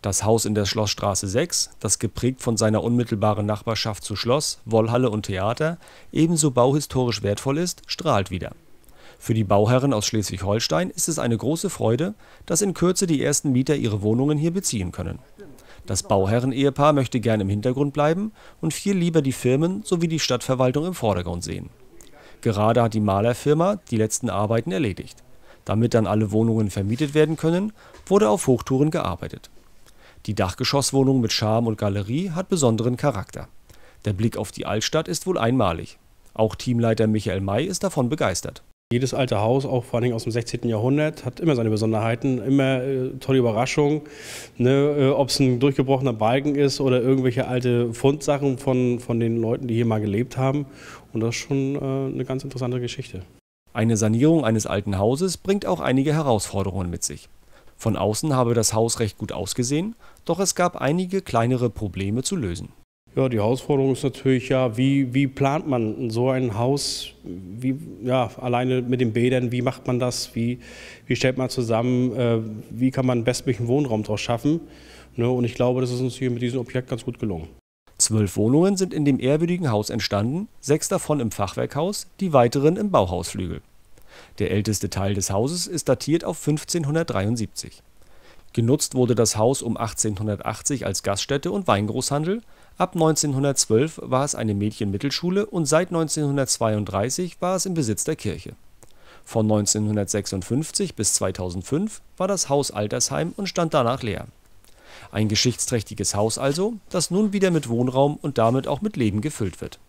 Das Haus in der Schlossstraße 6, das geprägt von seiner unmittelbaren Nachbarschaft zu Schloss, Wollhalle und Theater ebenso bauhistorisch wertvoll ist, strahlt wieder. Für die Bauherren aus Schleswig-Holstein ist es eine große Freude, dass in Kürze die ersten Mieter ihre Wohnungen hier beziehen können. Das Bauherren-Ehepaar möchte gerne im Hintergrund bleiben und viel lieber die Firmen sowie die Stadtverwaltung im Vordergrund sehen. Gerade hat die Malerfirma die letzten Arbeiten erledigt. Damit dann alle Wohnungen vermietet werden können, wurde auf Hochtouren gearbeitet. Die Dachgeschosswohnung mit Charme und Galerie hat besonderen Charakter. Der Blick auf die Altstadt ist wohl einmalig. Auch Teamleiter Michael May ist davon begeistert. Jedes alte Haus, auch vor allem aus dem 16. Jahrhundert, hat immer seine Besonderheiten, immer äh, tolle Überraschungen. Ne? Äh, Ob es ein durchgebrochener Balken ist oder irgendwelche alte Fundsachen von, von den Leuten, die hier mal gelebt haben. Und das ist schon äh, eine ganz interessante Geschichte. Eine Sanierung eines alten Hauses bringt auch einige Herausforderungen mit sich. Von außen habe das Haus recht gut ausgesehen, doch es gab einige kleinere Probleme zu lösen. Ja, die Herausforderung ist natürlich ja, wie, wie plant man so ein Haus, wie, ja, alleine mit den Bädern, wie macht man das, wie, wie stellt man zusammen, äh, wie kann man bestmöglichen Wohnraum daraus schaffen. Ne, und ich glaube, das ist uns hier mit diesem Objekt ganz gut gelungen. Zwölf Wohnungen sind in dem ehrwürdigen Haus entstanden, sechs davon im Fachwerkhaus, die weiteren im Bauhausflügel. Der älteste Teil des Hauses ist datiert auf 1573. Genutzt wurde das Haus um 1880 als Gaststätte und Weingroßhandel, ab 1912 war es eine Mädchenmittelschule und seit 1932 war es im Besitz der Kirche. Von 1956 bis 2005 war das Haus Altersheim und stand danach leer. Ein geschichtsträchtiges Haus also, das nun wieder mit Wohnraum und damit auch mit Leben gefüllt wird